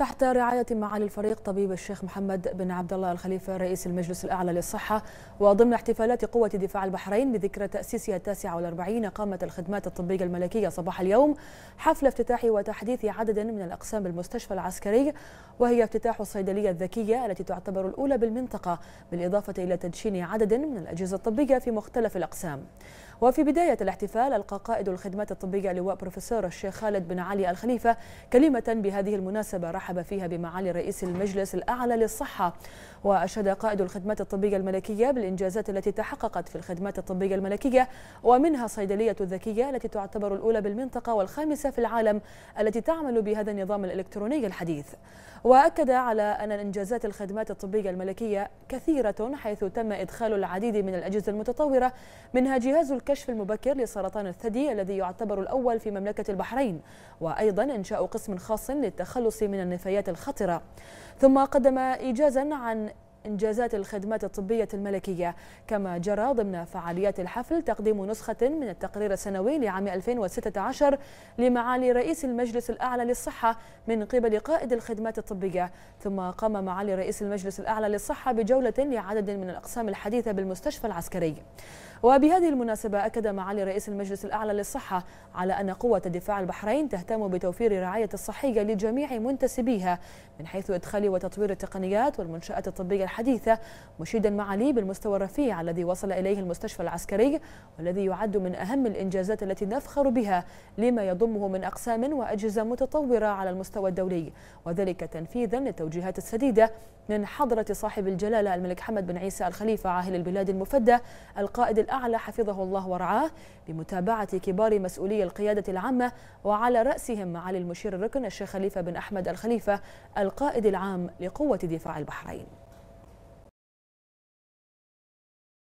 تحت رعاية معالي الفريق طبيب الشيخ محمد بن عبد الله الخليفة رئيس المجلس الأعلى للصحة وضمن احتفالات قوة دفاع البحرين بذكرى تأسيسها التاسعة والأربعين قامت الخدمات الطبية الملكية صباح اليوم حفل افتتاح وتحديث عدد من الأقسام بالمستشفى العسكري وهي افتتاح الصيدلية الذكية التي تعتبر الأولى بالمنطقة بالإضافة إلى تدشين عدد من الأجهزة الطبية في مختلف الأقسام وفي بداية الاحتفال ألقى قائد الخدمات الطبية لواء بروفيسور الشيخ خالد بن علي الخليفة كلمة بهذه المناسبة رحب ورحب فيها بمعالي رئيس المجلس الأعلى للصحة وأشاد قائد الخدمات الطبية الملكية بالإنجازات التي تحققت في الخدمات الطبية الملكية ومنها صيدلية الذكية التي تعتبر الأولى بالمنطقة والخامسة في العالم التي تعمل بهذا النظام الإلكتروني الحديث وأكد على أن إنجازات الخدمات الطبية الملكية كثيرة حيث تم إدخال العديد من الأجهزة المتطورة منها جهاز الكشف المبكر لسرطان الثدي الذي يعتبر الأول في مملكة البحرين وأيضا إنشاء قسم خاص للتخلص من النفاق النفايات الخطرة ثم قدم إيجازا عن إنجازات الخدمات الطبية الملكية كما جرى ضمن فعاليات الحفل تقديم نسخة من التقرير السنوي لعام 2016 لمعالي رئيس المجلس الأعلى للصحة من قبل قائد الخدمات الطبية ثم قام معالي رئيس المجلس الأعلى للصحة بجولة لعدد من الأقسام الحديثة بالمستشفى العسكري وبهذه المناسبة أكد معالي رئيس المجلس الأعلى للصحة على أن قوة دفاع البحرين تهتم بتوفير الرعاية الصحية لجميع منتسبيها من حيث إدخال وتطوير التقنيات والمنشآت الطبية الحديثة مشيدا لي بالمستوى الرفيع الذي وصل إليه المستشفى العسكري والذي يعد من أهم الإنجازات التي نفخر بها لما يضمه من أقسام وأجهزة متطورة على المستوى الدولي وذلك تنفيذا للتوجيهات السديدة من حضرة صاحب الجلالة الملك حمد بن عيسى الخليفة عاهل البلاد المفدى القائد الأعلى حفظه الله ورعاه بمتابعة كبار مسؤولي القيادة العامة وعلى رأسهم معالي المشير الركن الشيخ خليفة بن أحمد الخليفة القائد العام لقوة دفاع البحرين